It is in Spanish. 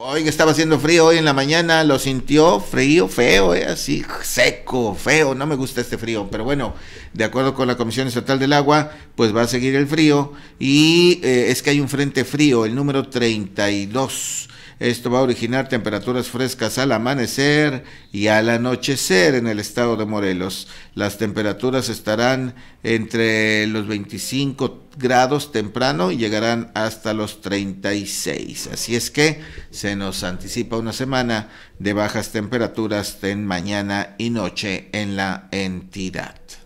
Hoy estaba haciendo frío, hoy en la mañana lo sintió frío, feo, eh, así seco, feo, no me gusta este frío, pero bueno, de acuerdo con la Comisión Estatal del Agua, pues va a seguir el frío y eh, es que hay un frente frío, el número 32. Esto va a originar temperaturas frescas al amanecer y al anochecer en el estado de Morelos. Las temperaturas estarán entre los 25 grados temprano y llegarán hasta los 36. Así es que se nos anticipa una semana de bajas temperaturas en mañana y noche en la entidad.